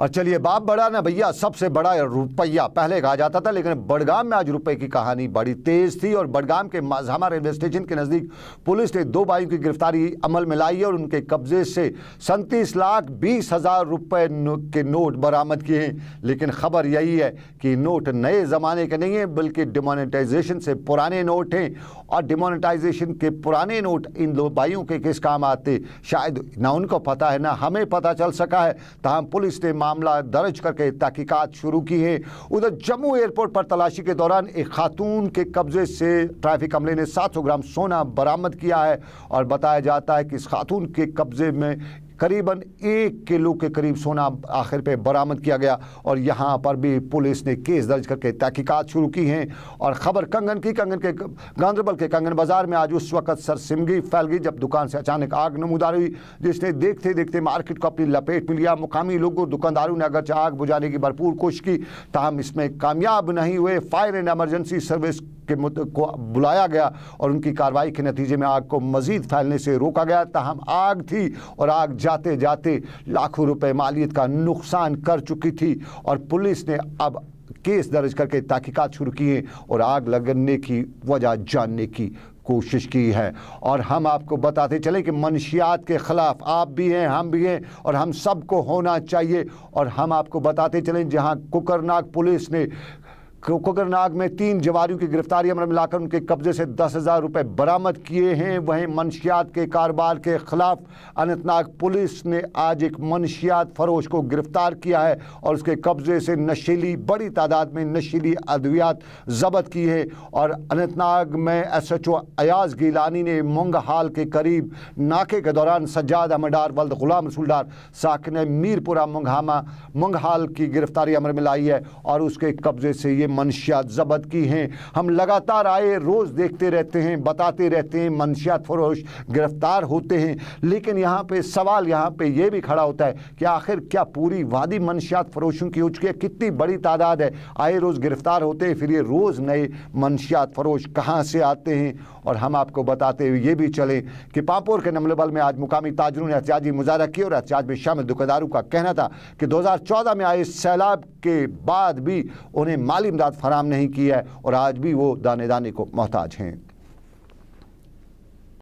और चलिए बाप बड़ा ना भैया सबसे बड़ा रुपया पहले कहा जाता था लेकिन बड़गाम में आज रुपए की कहानी बड़ी तेज थी और बड़गाम के माझामा रेलवे स्टेशन के नज़दीक पुलिस ने दो भाइयों की गिरफ्तारी अमल में लाई है और उनके कब्जे से सैंतीस लाख बीस हज़ार रुपये के नोट बरामद किए हैं लेकिन खबर यही है कि नोट नए ज़माने के नहीं हैं बल्कि डिमोनीटाइजेशन से पुराने नोट हैं और डिमोनेटाइजेशन के पुराने नोट इन दो भाइयों के किस काम आते शायद ना उनको पता है ना हमें पता चल सका है तहम पुलिस ने मामला दर्ज करके तहकीकत शुरू की है उधर जम्मू एयरपोर्ट पर तलाशी के दौरान एक खातून के कब्जे से ट्रैफिक अमले ने 700 ग्राम सोना बरामद किया है और बताया जाता है कि इस खातून के कब्जे में करीबन एक किलो के करीब सोना आखिर पे बरामद किया गया और यहाँ पर भी पुलिस ने केस दर्ज करके तहकीकत शुरू की हैं और ख़बर कंगन की कंगन के गांधरबल के कंगन बाज़ार में आज उस वक्त सरसिमगी फैल गई जब दुकान से अचानक आग नमूदार हुई जिसने देखते देखते मार्केट को अपनी लपेट में लिया मुकामी लोगों दुकानदारों ने अगरचे आग बुझाने की भरपूर कोशिश की तहम इसमें कामयाब नहीं हुए फायर एंड एमरजेंसी सर्विस के को बुलाया गया और उनकी कार्रवाई के नतीजे में आग को मजीद फैलने से रोका गया तहम आग थी और आग जाते जाते लाखों रुपए मालियत का नुकसान कर चुकी थी और पुलिस ने अब केस दर्ज करके तहकीकत शुरू किए और आग लगने की वजह जानने की कोशिश की है और हम आपको बताते चले कि मनशियात के ख़िलाफ़ आप भी हैं हम भी हैं और हम सबको होना चाहिए और हम आपको बताते चलें जहां कुकरनाग पुलिस ने कोकरनाग में तीन जवारियों की गिरफ्तारी अमर में लाकर उनके कब्जे से दस हज़ार रुपये बरामद किए हैं वहीं मनशियात के कारोबार के ख़िलाफ़ अनंतनाग पुलिस ने आज एक मनशियात फरोश को गिरफ्तार किया है और उसके कब्जे से नशीली बड़ी तादाद में नशीली अद्वियात जब्त की है और अनंतनाग में S H O Ayaz Gilani ने मंगहाल के करीब नाके के दौरान सज्जाद अमडार वल्द गुलाम रसूलदार साकिन मीरपुरा मंगहामा मंगहाल की गिरफ्तारी अमर में लाई है और उसके कब्जे से ये मंशियात जबत की हैं हम लगातार आए रोज़ देखते रहते हैं बताते रहते हैं मंशियात फरोश गिरफ्तार होते हैं लेकिन यहाँ पर सवाल यहाँ पर यह भी खड़ा होता है कि आखिर क्या पूरी वादी मंशियात फरोशों की हो चुकी है कितनी बड़ी तादाद है आए रोज़ गिरफ्तार होते हैं फिर ये रोज़ नए मंशियात फरोश कहाँ से आते हैं और हम आपको बताते हुए ये भी चलें कि पापोर के नमलबल में आज मुकामी ताजरों ने एहतियाजी मुजाह किया और एहतियात में शामिल दुकानदारों का कहना था कि 2014 में आए सैलाब के बाद भी उन्हें माली इमदाद फराम नहीं की है और आज भी वो दाने दाने को मोहताज हैं